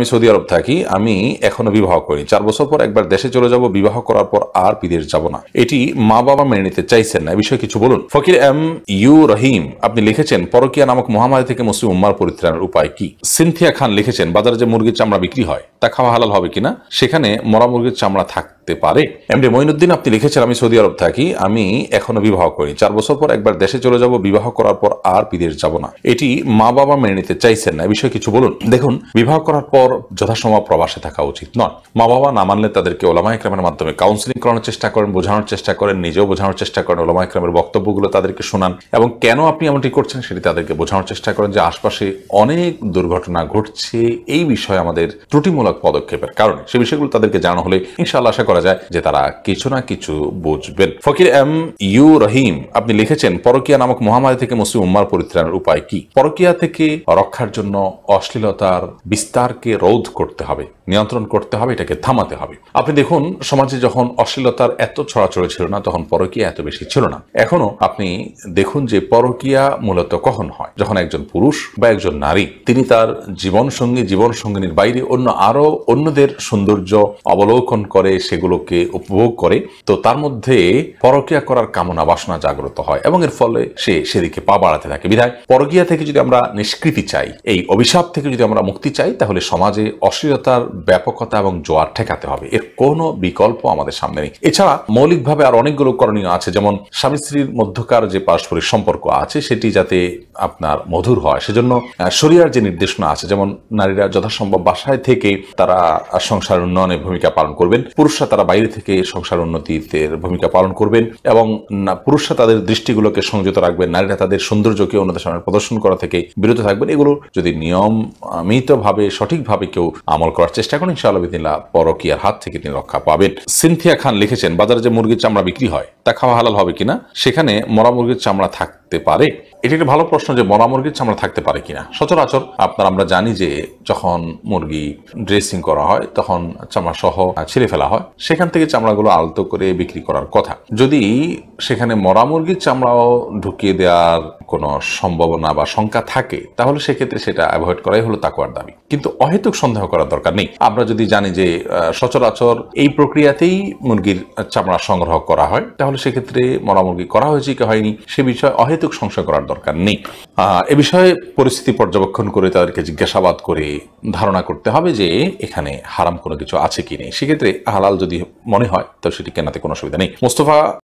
আমি সৌদি আরব থাকি আমি এখনো বিবাহ করি চার বছর পর একবার দেশে চলে যাব বিবাহ করার পর আর বিদেশ যাব না এটি মা বাবা মেনে নিতে চাইছেন না বিষয়ে কিছু বলুন ফকির এম ইউ রহিম আপনি লিখেছেন পরকিয়া নামক মহামারী থেকে মুসলিম উম্মার পরিত্রাণের উপায় কি সিনথিয়া খান লিখেছেন বাজারে যে মুরগির চামড়া বিক্রি হয় তা খাওয়া হালাল হবে কিনা সেখানে মরা মুরগির চামড়া থাকে থাকতে পারে এমনি মঈনুদ্দিন আপনি লিখেছেন আমি সৌদি আরব থাকি আমি এখনো বিবাহ করি চার বছর পর একবার দেশে চলে যাব বিবাহ করার পর আর বিদেশ যাব না এটি মা বাবা মেনে নিতে চাইছেন না এ বিষয়ে কিছু বলুন দেখুন বিবাহ করার পর যথাসময় প্রবাসে থাকা উচিত নয় মা বাবা না মানলে তাদেরকে ওলামা ইকরামের মাধ্যমে কাউন্সিলিং করানোর চেষ্টা করেন বোঝানোর চেষ্টা করেন নিজেও বোঝানোর চেষ্টা করেন ওলামা ইকরামের বক্তব্যগুলো তাদেরকে শোনান এবং কেন আপনি এমনটি করছেন সেটি তাদেরকে বোঝানোর চেষ্টা করেন যে আশপাশে অনেক দুর্ঘটনা ঘটছে এই বিষয়ে আমাদের ত্রুটিমূলক পদক্ষেপের কারণে সে বিষয়গুলো তাদেরকে জানা হলে ইনশাআল্লাহ আশা করা যায় যে তারা কিছু না কিছু বুঝবেন ফকির এম ইউ রহিম আপনি লিখেছেন পরকিয়া নামক মহামারী থেকে মুসলিম উম্মার পরিত্রাণের উপায় কি পরকিয়া থেকে রক্ষার জন্য অশ্লীলতার বিস্তারকে রোধ করতে হবে নিয়ন্ত্রণ করতে হবে এটাকে থামাতে হবে আপনি দেখুন সমাজে যখন অশ্লীলতার এত ছড়াছড়ি ছিল না তখন পরকিয়া এত বেশি ছিল না এখনো আপনি দেখুন যে পরকিয়া মূলত কখন হয় যখন একজন পুরুষ বা একজন নারী তিনি তার জীবন সঙ্গী জীবন সঙ্গিনীর বাইরে অন্য আরো অন্যদের সৌন্দর্য অবলোকন করে সেগুলোকে উপভোগ করে তো তার মধ্যে পরকিয়া করার কামনা বাসনা জাগ্রত হয় এবং এর ফলে সে সেদিকে পা বাড়াতে থাকে বিধায় পরকিয়া থেকে যদি আমরা নিষ্কৃতি চাই এই অভিশাপ থেকে যদি আমরা মুক্তি চাই তাহলে সমাজে অশ্লীলতার ব্যাপকতা এবং জোয়ার ঠেকাতে হবে এর কোনো বিকল্প আমাদের সামনে নেই এছাড়া মৌলিকভাবে আর অনেকগুলো করণীয় আছে যেমন স্বামী স্ত্রীর মধ্যকার যে পারস্পরিক সম্পর্ক আছে সেটি যাতে আপনার মধুর হয় সেজন্য শরিয়ার যে নির্দেশনা আছে যেমন নারীরা যথাসম্ভব বাসায় থেকে তারা সংসার উন্নয়নে ভূমিকা পালন করবেন পুরুষরা তারা বাইরে থেকে সংসার উন্নতিতে ভূমিকা পালন করবেন এবং পুরুষরা তাদের দৃষ্টিগুলোকে সংযত রাখবেন নারীরা তাদের সৌন্দর্যকে সামনে প্রদর্শন করা থেকে বিরত থাকবেন এগুলো যদি নিয়মিতভাবে সঠিকভাবে কেউ আমল করার চেষ্টা করেন ইনশাআল্লাহ তিনি পরকিয়ার হাত থেকে তিনি রক্ষা পাবেন সিনথিয়া খান লিখেছেন বাজারে যে মুরগির চামড়া বিক্রি হয় তা খাওয়া হালাল হবে কিনা সেখানে মরা মুরগির চামড়া থাকে থাকতে পারে এটা একটা ভালো প্রশ্ন যে মরা মুরগির চামড়া থাকতে পারে কিনা সচরাচর আপনার আমরা জানি যে যখন মুরগি ড্রেসিং করা হয় তখন চামড়া সহ ছিঁড়ে ফেলা হয় সেখান থেকে চামড়াগুলো আলতো করে বিক্রি করার কথা যদি সেখানে মরা মুরগির চামড়াও ঢুকিয়ে দেওয়ার কোনো সম্ভাবনা বা শঙ্কা থাকে তাহলে সেক্ষেত্রে সেটা অ্যাভয়েড করাই হলো তাকুয়ার দাবি কিন্তু অহেতুক সন্দেহ করার দরকার নেই আমরা যদি জানি যে সচরাচর এই প্রক্রিয়াতেই মুরগির চামড়া সংগ্রহ করা হয় তাহলে সেক্ষেত্রে মরা মুরগি করা হয়েছে কি হয়নি সে বিষয়ে অহেতুক অহেতুক সংশয় করার দরকার নেই এ বিষয়ে পরিস্থিতি পর্যবেক্ষণ করে তাদেরকে জিজ্ঞাসাবাদ করে ধারণা করতে হবে যে এখানে হারাম কোনো কিছু আছে কি নেই সেক্ষেত্রে হালাল যদি মনে হয় তো সেটি কেনাতে কোনো অসুবিধা নেই মোস্তফা